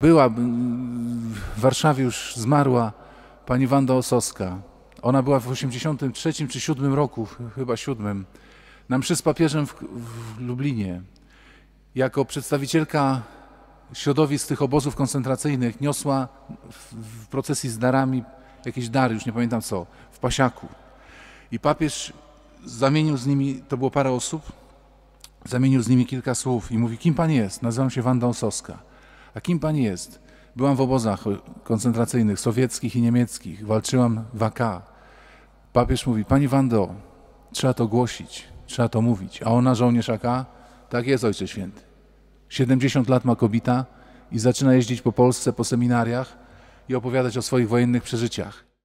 Była w Warszawie już zmarła pani Wanda Osowska. Ona była w 83 czy 7 roku, chyba 7, na mszy z papieżem w, w Lublinie. Jako przedstawicielka środowisk tych obozów koncentracyjnych niosła w, w procesji z darami jakieś dary, już nie pamiętam co, w pasiaku. I papież zamienił z nimi, to było parę osób, zamienił z nimi kilka słów i mówi, kim pan jest? Nazywam się Wanda Osowska. A kim pani jest? Byłam w obozach koncentracyjnych sowieckich i niemieckich, walczyłam w AK. Papież mówi, pani Wando, trzeba to głosić, trzeba to mówić. A ona, żołnierz AK, tak jest, Ojcze Święty. 70 lat ma kobita i zaczyna jeździć po Polsce, po seminariach i opowiadać o swoich wojennych przeżyciach.